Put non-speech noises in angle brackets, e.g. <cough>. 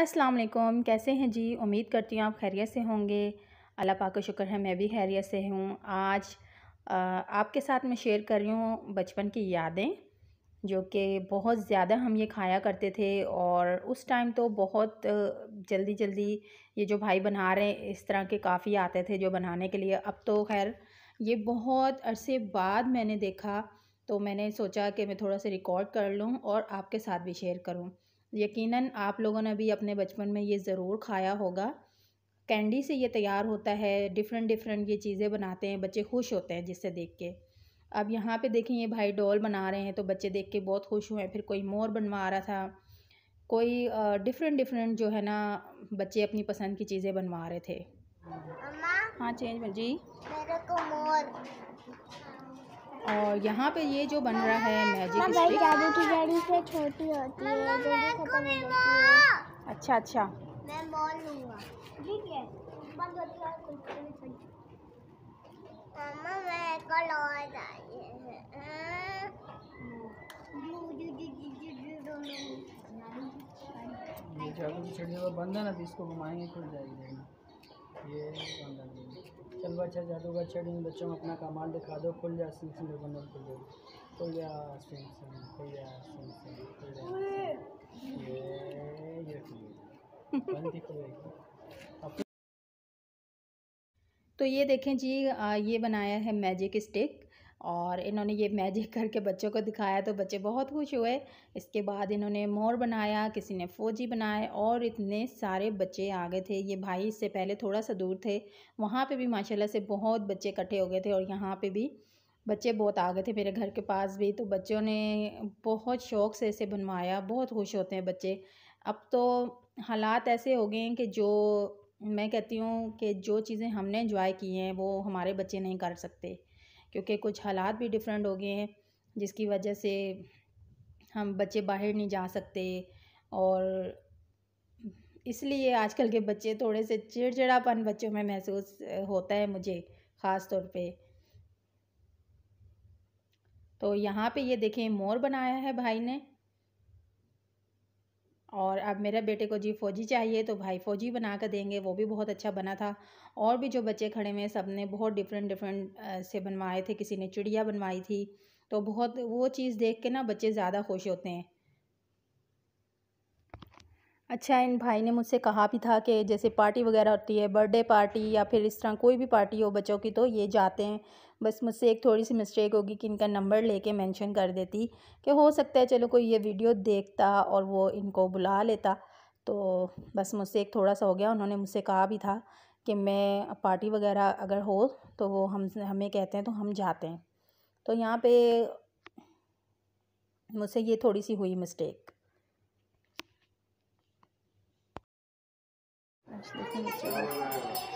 अस्सलाम वालेकुम कैसे हैं जी उम्मीद करती हूँ आप खैरियत से होंगे अल्लाह पाक का शुक्र है मैं भी खैरियत से हूँ आज आपके साथ मैं शेयर कर रही हूँ बचपन की यादें जो कि बहुत ज़्यादा हम ये खाया करते थे और उस टाइम तो बहुत जल्दी जल्दी ये जो भाई बना रहे हैं इस तरह के काफ़ी आते थे जो बनाने के लिए अब तो खैर ये बहुत अरसे बाद मैंने देखा तो मैंने सोचा कि मैं थोड़ा सा रिकॉर्ड कर लूँ और आपके साथ भी शेयर करूँ यकीनन आप लोगों ने भी अपने बचपन में ये ज़रूर खाया होगा कैंडी से ये तैयार होता है डिफरेंट डिफरेंट ये चीज़ें बनाते हैं बच्चे खुश होते हैं जिससे देख के अब यहाँ पे देखें ये भाई डॉल बना रहे हैं तो बच्चे देख के बहुत खुश हुए फिर कोई मोर बनवा रहा था कोई डिफरेंट डिफरेंट जो है ना बच्चे अपनी पसंद की चीज़ें बनवा रहे थे हाँ चेंज जी मेरे को मोर और यहाँ पे ये जो बन रहा है मैजिक स्टिक हाँ जादू की से छोटी होती है मैं मैं मैं जाती है अच्छा अच्छा मैं बॉल लूंगा ठीक है बंद होती है मम्मा मैं कल और आई है जादू की छड़ी तो बंद है ना तो इसको घुमाएंगे खुल जाएगी ये चल बच्चा जादू का चढ़ी बच्चों में अपना कमाल दिखा दो खुल जा सिंह सिंह बंदर खुल जाओ खुल जा सिंह सिंह खुल जा सिंह सिंह खुल जा तो ये देखें जी आ, ये बनाया है मैजिक स्टिक और इन्होंने ये मैजिक <laughs> करके बच्चों को दिखाया तो बच्चे बहुत खुश हुए इसके बाद इन्होंने मोर बनाया किसी ने फौजी बनाए और इतने सारे बच्चे आ गए थे ये भाई इससे पहले थोड़ा सा दूर थे वहाँ पे भी माशाल्लाह से बहुत बच्चे इकट्ठे हो गए थे और यहाँ पे भी बच्चे बहुत आ गए थे मेरे घर के पास भी तो बच्चों ने बहुत शौक़ से इसे बनवाया बहुत खुश होते हैं बच्चे अब तो हालात ऐसे हो गए हैं कि जो मैं कहती हूँ कि जो चीज़ें हमने इन्जॉय की हैं वो हमारे बच्चे नहीं कर सकते क्योंकि कुछ हालात भी डिफरेंट हो गए हैं जिसकी वजह से हम बच्चे बाहर नहीं जा सकते और इसलिए आजकल के बच्चे थोड़े से चिड़चिड़ापन बच्चों में महसूस होता है मुझे ख़ास तौर पे तो यहाँ पे ये देखें मोर बनाया है भाई ने और अब मेरे बेटे को जी फ़ौजी चाहिए तो भाई फ़ौजी बना कर देंगे वो भी बहुत अच्छा बना था और भी जो बच्चे खड़े हुए सब ने बहुत डिफरेंट डिफरेंट से बनवाए थे किसी ने चिड़िया बनवाई थी तो बहुत वो चीज़ देख के ना बच्चे ज़्यादा खुश होते हैं अच्छा इन भाई ने मुझसे कहा भी था कि जैसे पार्टी वगैरह होती है बर्थडे पार्टी या फिर इस तरह कोई भी पार्टी हो बच्चों की तो ये जाते हैं बस मुझसे एक थोड़ी सी मिस्टेक होगी कि इनका नंबर लेके मेंशन कर देती कि हो सकता है चलो कोई ये वीडियो देखता और वो इनको बुला लेता तो बस मुझसे एक थोड़ा सा हो गया उन्होंने मुझसे कहा भी था कि मैं पार्टी वगैरह अगर हो तो वो हम हमें कहते हैं तो हम जाते हैं तो यहाँ पे मुझसे ये थोड़ी सी हुई मिस्टेक 你看这个。